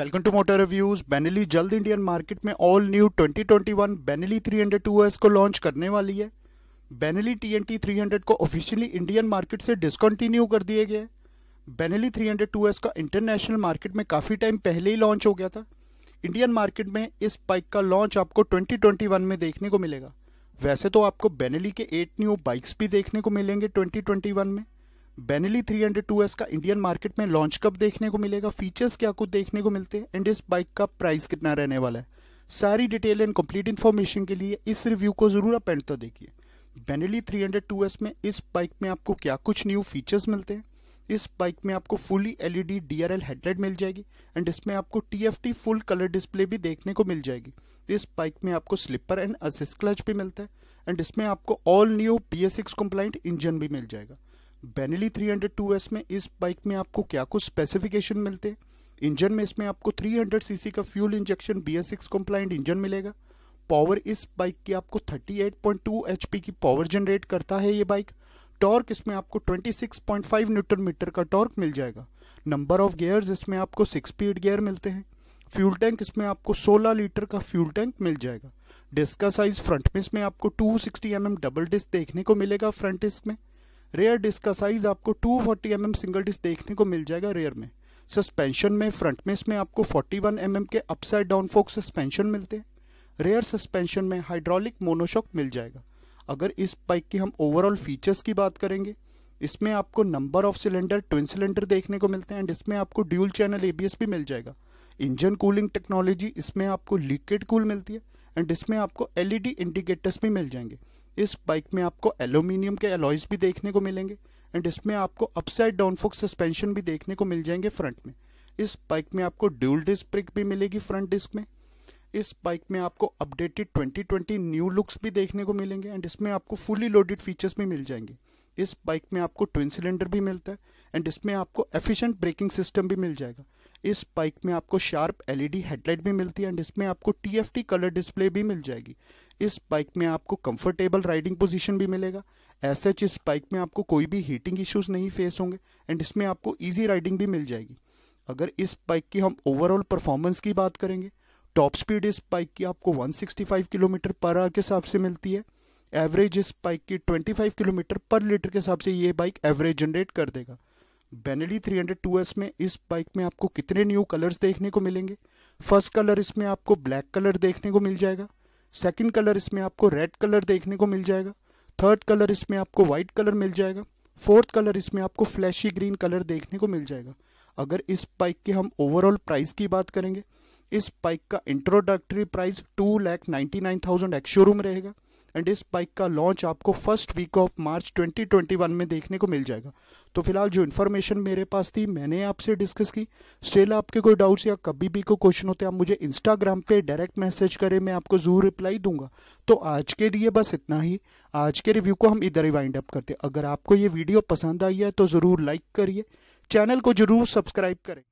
welcome to motor reviews Benelli जल्द Indian market में all new 2021 Benelli two S को launch करने वाली है बेनेली थ्री 300 को ऑफिशियली इंडियन मार्केट से डिसकंटिन्यू कर दिए गए बेनेली टू एस का इंटरनेशनल मार्केट में काफ़ी टाइम पहले ही लॉन्च हो गया था इंडियन मार्केट में इस बाइक का लॉन्च आपको 2021 में देखने को मिलेगा वैसे तो आपको बेनेली के एट न्यू बाइक्स भी देखने को मिलेंगे 2021 में बेनेली एस का इंडियन मार्केट में लॉन्च कब देखने को मिलेगा फीचर्स क्या कुछ देखने को मिलते हैं एंड इस बाइक का प्राइस कितना रहने वाला है सारी डिटेल एंड कंप्लीट इन्फॉर्मेशन के लिए इस रिव्यू को ज़रूर आप एंड तो देखिए बेनेली एस में इस बाइक में आपको क्या कुछ न्यू फीचर्स मिलते हैं इस बाइक में आपको फुली एलईडी डीआरएल हेडलाइट मिल जाएगी एंड इसमें आपको टीएफटी फुल कलर डिस्प्ले भी देखने को मिल जाएगी इस बाइक में आपको स्लिपर एंड असिस्ट क्लच भी मिलता है एंड इसमें आपको all new B S six compliant engine भी मिल जाएगा बेनेली 302S में इस बाइक में आपको क्या कुछ स्पेसिफिकेशन मिलते हैं इंजन में इसमें आपको 300 सीसी का fuel injection B S six compliant engine मिलेगा पावर इस बाइक की आपको 38.2 एचपी की पावर जनरेट करता है ये बाइक टॉर्क इसमें आपको 26.5 न्यूटन मीटर का टॉर्क मिल जाएगा नंबर ऑफ गियर्स इसमें आपको सिक्स स्पीड गेयर मिलते हैं फ्यूल टैंक इसमें आपको सोलह लीटर का फ्यूल टैंक मिल जाएगा डिस्क का साइज फ्रंट में इसमें आपको टू सिक्सटी डबल डिस्क देखने को मिलेगा फ्रंट डिस्क में रेयर डिस्क का साइज आपको 240 फोर्टी mm सिंगल डिस्क देखने को मिल जाएगा रेयर में सस्पेंशन में फ्रंट में इसमें आपको 41 वन mm के अपसाइड डाउन फोक सस्पेंशन मिलते हैं रेयर सस्पेंशन में हाइड्रोलिक मोनोशॉक मिल जाएगा अगर इस बाइक की हम ओवरऑल फीचर्स की बात करेंगे इसमें आपको number of cylinder twin cylinder देखने को मिलते हैं एंड इसमें आपको ड्यूल चैनल एबीएस भी मिल जाएगा इंजन कूलिंग टेक्नोलॉजी इसमें आपको लिक्विड कूल मिलती है एंड इसमें आपको एलईडी इंडिकेटर्स e भी मिल जाएंगे इस बाइक में आपको एल्यूमिनियम के एलॉयज भी देखने को मिलेंगे एंड इसमें आपको अपसाइड डाउन फोक सस्पेंशन भी देखने को मिल जाएंगे फ्रंट में इस बाइक में आपको ड्यूल डिस्क ब्रेक भी मिलेगी फ्रंट डिस्क में इस बाइक में आपको अपडेटेड 2020 न्यू लुक्स भी देखने को मिलेंगे एंड इसमें आपको फुली लोडेड फीचर्स भी मिल जाएंगे इस बाइक में आपको ट्विन सिलेंडर भी मिलता है एंड इसमें आपको एफिशिएंट ब्रेकिंग सिस्टम भी मिल जाएगा इस बाइक में आपको शार्प एलईडी हेडलाइट भी मिलती है एंड इसमें आपको टीएफटी कलर डिस्प्ले भी मिल जाएगी इस बाइक में आपको कंफर्टेबल राइडिंग पोजीशन भी मिलेगा एस एच इस बाइक में आपको कोई भी हीटिंग इश्यूज नहीं फेस होंगे एंड इसमें आपको ईजी राइडिंग भी मिल जाएगी अगर इस बाइक की हम ओवरऑल परफॉर्मेंस की बात करेंगे टॉप स्पीड इस बाइक की आपको 165 किलोमीटर पर आवर के हिसाब से मिलती है एवरेज इस बाइक की 25 किलोमीटर पर लीटर के हिसाब से ये बाइक एवरेज जनरेट कर देगा टू 302S में इस बाइक में आपको कितने न्यू कलर्स देखने को मिलेंगे फर्स्ट कलर इसमें आपको ब्लैक कलर देखने को मिल जाएगा सेकंड कलर इसमें आपको रेड कलर देखने को मिल जाएगा थर्ड कलर इसमें आपको वाइट कलर मिल जाएगा फोर्थ कलर इसमें आपको फ्लैशी ग्रीन कलर देखने को मिल जाएगा अगर इस बाइक के हम ओवरऑल प्राइस की बात करेंगे इस बाइक का introductory price two lakh ninety nine thousand ex showroom रहेगा एंड इस बाइक का लॉन्च आपको फर्स्ट वीक ऑफ मार्च 2021 में देखने को मिल जाएगा तो फिलहाल जो इन्फॉर्मेशन मेरे पास थी मैंने आपसे डिस्कस की स्टिल आपके कोई डाउट्स या कभी भी कोई क्वेश्चन होते आप मुझे इंस्टाग्राम पे डायरेक्ट मैसेज करें मैं आपको जरूर रिप्लाई दूंगा तो आज के लिए बस इतना ही आज के रिव्यू को हम इधर ही वाइंड अप करते अगर आपको ये वीडियो पसंद आई है तो ज़रूर लाइक करिए चैनल को जरूर सब्सक्राइब करें